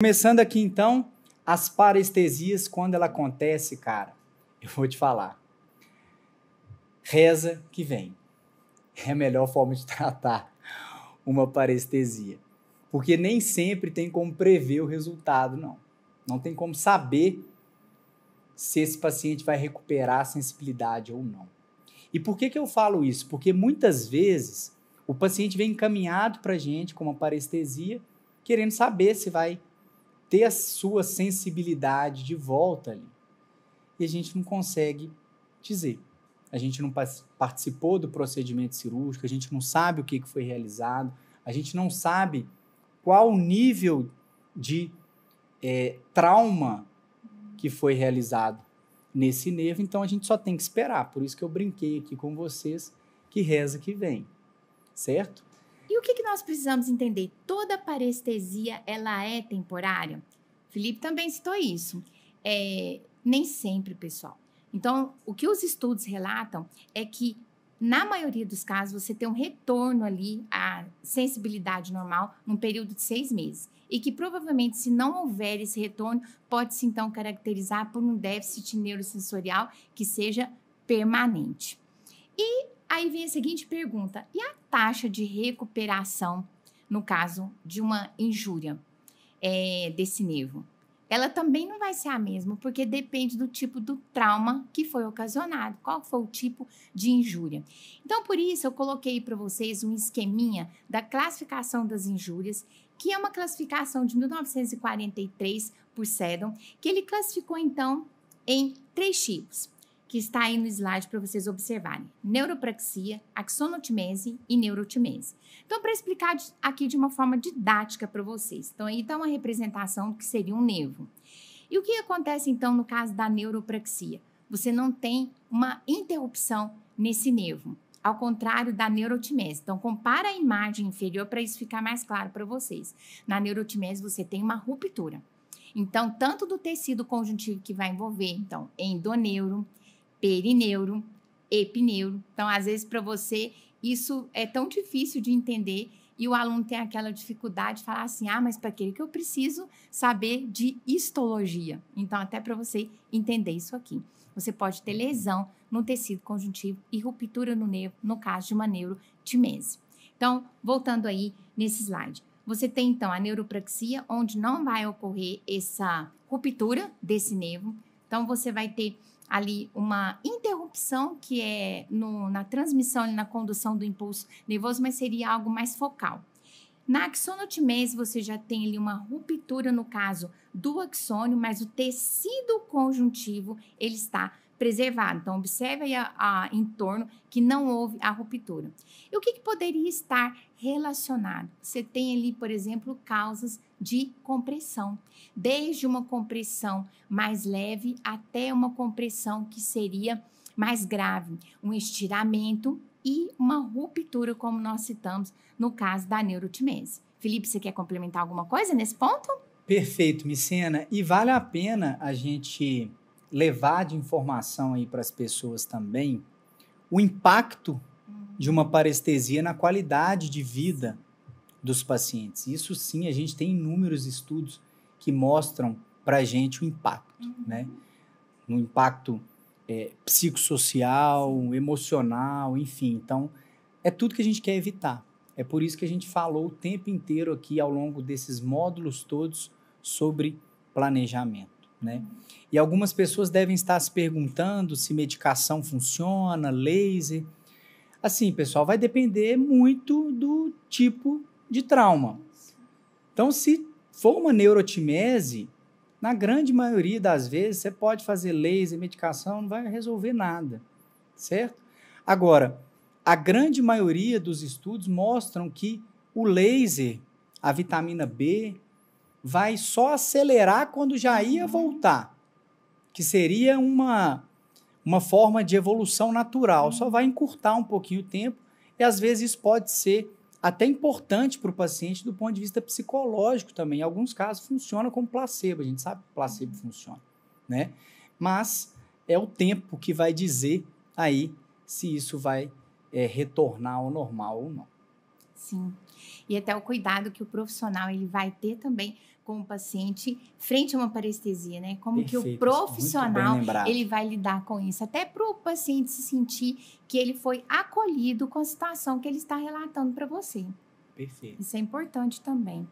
Começando aqui então, as parestesias, quando ela acontece, cara, eu vou te falar. Reza que vem. É a melhor forma de tratar uma parestesia. Porque nem sempre tem como prever o resultado, não. Não tem como saber se esse paciente vai recuperar a sensibilidade ou não. E por que, que eu falo isso? Porque muitas vezes o paciente vem encaminhado para a gente com uma parestesia, querendo saber se vai ter a sua sensibilidade de volta ali. E a gente não consegue dizer. A gente não participou do procedimento cirúrgico, a gente não sabe o que foi realizado, a gente não sabe qual o nível de é, trauma que foi realizado nesse nervo, então a gente só tem que esperar. Por isso que eu brinquei aqui com vocês que reza que vem, certo? E o que, que nós precisamos entender? Toda parestesia ela é temporária. Felipe também citou isso. É, nem sempre, pessoal. Então, o que os estudos relatam é que, na maioria dos casos, você tem um retorno ali à sensibilidade normal num período de seis meses. E que provavelmente, se não houver esse retorno, pode-se então caracterizar por um déficit neurosensorial que seja permanente. E Aí vem a seguinte pergunta: e a taxa de recuperação no caso de uma injúria é, desse nervo? Ela também não vai ser a mesma, porque depende do tipo do trauma que foi ocasionado, qual foi o tipo de injúria. Então, por isso, eu coloquei para vocês um esqueminha da classificação das injúrias, que é uma classificação de 1943 por Seddon, que ele classificou então em três tipos que está aí no slide para vocês observarem: neuropraxia, axonotimese e neurotimese. Então, para explicar aqui de uma forma didática para vocês, então aí está uma representação do que seria um nervo. E o que acontece então no caso da neuropraxia? Você não tem uma interrupção nesse nervo, ao contrário da neurotimese. Então, compara a imagem inferior para isso ficar mais claro para vocês. Na neurotimese, você tem uma ruptura. Então, tanto do tecido conjuntivo que vai envolver, então, endoneuro, perineuro, epineuro. Então, às vezes, para você, isso é tão difícil de entender e o aluno tem aquela dificuldade de falar assim: ah, mas para que eu preciso saber de histologia? Então, até para você entender isso aqui. Você pode ter lesão no tecido conjuntivo e ruptura no nervo, no caso de uma neurotimese. Então, voltando aí nesse slide. Você tem então a neuropraxia, onde não vai ocorrer essa ruptura desse nervo. Então, você vai ter ali uma interrupção que é no, na transmissão e na condução do impulso nervoso, mas seria algo mais focal. Na axonotimese, você já tem ali uma ruptura no caso do axônio, mas o tecido conjuntivo ele está preservado. Então, observe aí a, a, em torno que não houve a ruptura. E o que, que poderia estar relacionado? Você tem ali, por exemplo, causas de compressão, desde uma compressão mais leve até uma compressão que seria mais grave, um estiramento e uma ruptura, como nós citamos no caso da neurotimese. Felipe, você quer complementar alguma coisa nesse ponto? Perfeito, Micena. E vale a pena a gente levar de informação aí para as pessoas também o impacto de uma parestesia na qualidade de vida dos pacientes. Isso sim, a gente tem inúmeros estudos que mostram para a gente o impacto, uhum. né? No impacto é, psicossocial, emocional, enfim. Então, é tudo que a gente quer evitar. É por isso que a gente falou o tempo inteiro aqui, ao longo desses módulos todos, sobre planejamento. Né? E algumas pessoas devem estar se perguntando se medicação funciona, laser. Assim, pessoal, vai depender muito do tipo de trauma. Então, se for uma neurotimese, na grande maioria das vezes você pode fazer laser, medicação, não vai resolver nada, certo? Agora, a grande maioria dos estudos mostram que o laser, a vitamina B, vai só acelerar quando já ia uhum. voltar, que seria uma, uma forma de evolução natural, uhum. só vai encurtar um pouquinho o tempo e às vezes isso pode ser até importante para o paciente do ponto de vista psicológico também. Em alguns casos funciona como placebo, a gente sabe que placebo uhum. funciona, né? Mas é o tempo que vai dizer aí se isso vai é, retornar ao normal ou não. Sim. E até o cuidado que o profissional ele vai ter também com o paciente frente a uma parestesia, né? Como Perfeito, que o profissional ele vai lidar com isso, até para o paciente se sentir que ele foi acolhido com a situação que ele está relatando para você. Perfeito. Isso é importante também.